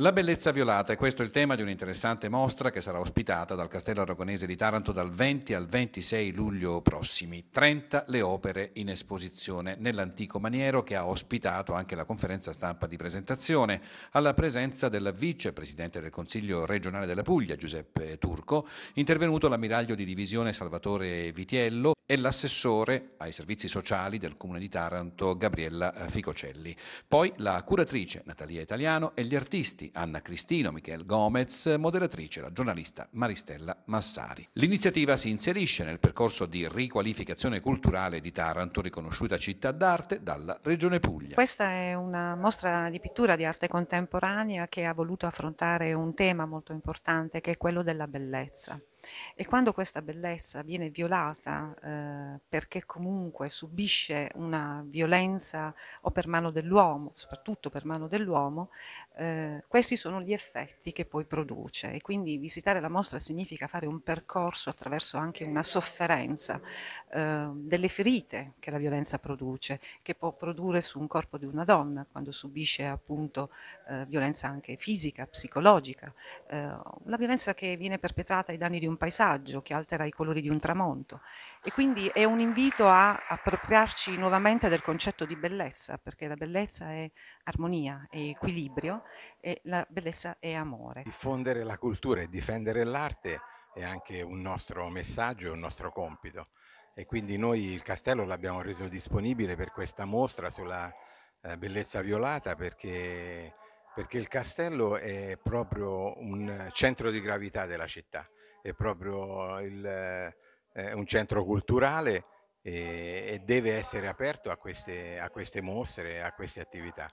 La bellezza violata, è questo il tema di un'interessante mostra che sarà ospitata dal Castello Aragonese di Taranto dal 20 al 26 luglio prossimi. 30 le opere in esposizione nell'antico maniero che ha ospitato anche la conferenza stampa di presentazione, alla presenza del vicepresidente del Consiglio regionale della Puglia, Giuseppe Turco, intervenuto l'ammiraglio di divisione Salvatore Vitiello, e l'assessore ai servizi sociali del Comune di Taranto Gabriella eh, Ficocelli. Poi la curatrice Natalia Italiano e gli artisti Anna Cristino, Michele Gomez, moderatrice la giornalista Maristella Massari. L'iniziativa si inserisce nel percorso di riqualificazione culturale di Taranto, riconosciuta città d'arte dalla Regione Puglia. Questa è una mostra di pittura di arte contemporanea che ha voluto affrontare un tema molto importante che è quello della bellezza. E quando questa bellezza viene violata eh, perché comunque subisce una violenza o per mano dell'uomo, soprattutto per mano dell'uomo, eh, questi sono gli effetti che poi produce. E quindi visitare la mostra significa fare un percorso attraverso anche una sofferenza eh, delle ferite che la violenza produce, che può produrre su un corpo di una donna quando subisce appunto eh, violenza anche fisica, psicologica, eh, la violenza che viene perpetrata ai danni di un un paesaggio, che altera i colori di un tramonto. E quindi è un invito a appropriarci nuovamente del concetto di bellezza, perché la bellezza è armonia, è equilibrio e la bellezza è amore. Diffondere la cultura e difendere l'arte è anche un nostro messaggio, un nostro compito. E quindi noi il castello l'abbiamo reso disponibile per questa mostra sulla eh, bellezza violata perché, perché il castello è proprio un centro di gravità della città è proprio il, eh, un centro culturale e, eh, e, deve essere aperto a queste, a queste mostre, a queste attività.